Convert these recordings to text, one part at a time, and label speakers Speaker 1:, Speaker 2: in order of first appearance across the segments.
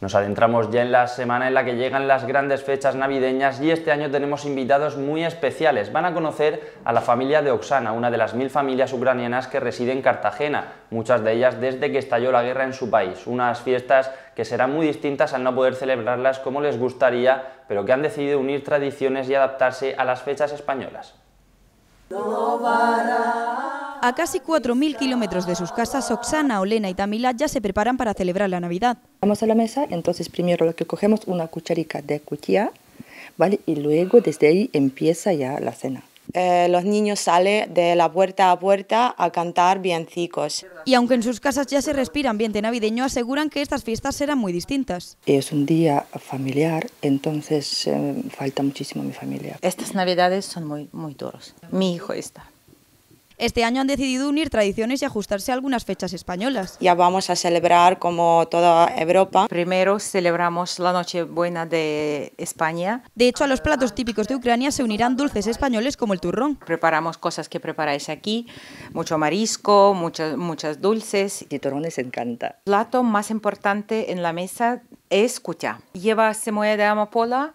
Speaker 1: Nos adentramos ya en la semana en la que llegan las grandes fechas navideñas y este año tenemos invitados muy especiales. Van a conocer a la familia de Oksana, una de las mil familias ucranianas que reside en Cartagena, muchas de ellas desde que estalló la guerra en su país. Unas fiestas que serán muy distintas al no poder celebrarlas como les gustaría, pero que han decidido unir tradiciones y adaptarse a las fechas españolas.
Speaker 2: A
Speaker 3: casi 4.000 kilómetros de sus casas, Oxana, Olena y Tamila ya se preparan para celebrar la Navidad.
Speaker 2: Vamos a la mesa, entonces primero lo que cogemos una cucharica de cuchilla, ¿vale? Y luego desde ahí empieza ya la cena.
Speaker 4: Eh, los niños salen de la puerta a puerta a cantar biencicos Y aunque en sus casas ya se respira ambiente navideño, aseguran que estas fiestas serán muy distintas.
Speaker 2: Es un día familiar, entonces eh, falta muchísimo mi familia.
Speaker 4: Estas navidades son muy, muy duras.
Speaker 2: Mi hijo está
Speaker 4: este año han decidido
Speaker 3: unir tradiciones y ajustarse a algunas fechas españolas.
Speaker 4: Ya vamos a celebrar como toda Europa. Primero celebramos la Nochebuena de España. De hecho, a los platos típicos de Ucrania se unirán dulces españoles como el turrón. Preparamos cosas que preparáis aquí, mucho marisco, muchas, muchas dulces. Y turrón les encanta. El plato más importante en la mesa es cucha. Lleva semoya de amapola,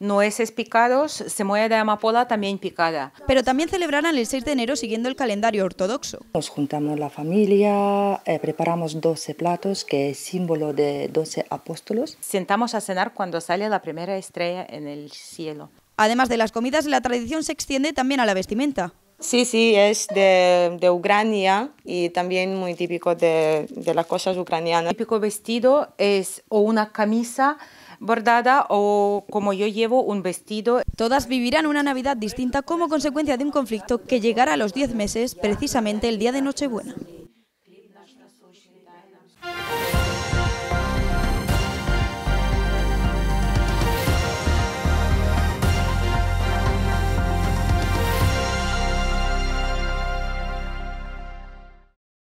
Speaker 4: nueces picados, mueve de amapola también picada. Pero también celebrarán el 6 de enero siguiendo el calendario ortodoxo.
Speaker 2: Nos juntamos la familia, eh, preparamos 12 platos, que es símbolo de 12 apóstolos.
Speaker 4: Sentamos a cenar cuando sale la primera estrella en el cielo.
Speaker 2: Además
Speaker 3: de las
Speaker 4: comidas, la tradición se extiende también a la vestimenta. Sí, sí, es de, Ucrania y también muy típico de, de las cosas ucranianas. El típico vestido es o una camisa bordada o como yo llevo un vestido. Todas vivirán una Navidad distinta como consecuencia de un conflicto que llegará a los 10 meses, precisamente el
Speaker 3: día de Nochebuena.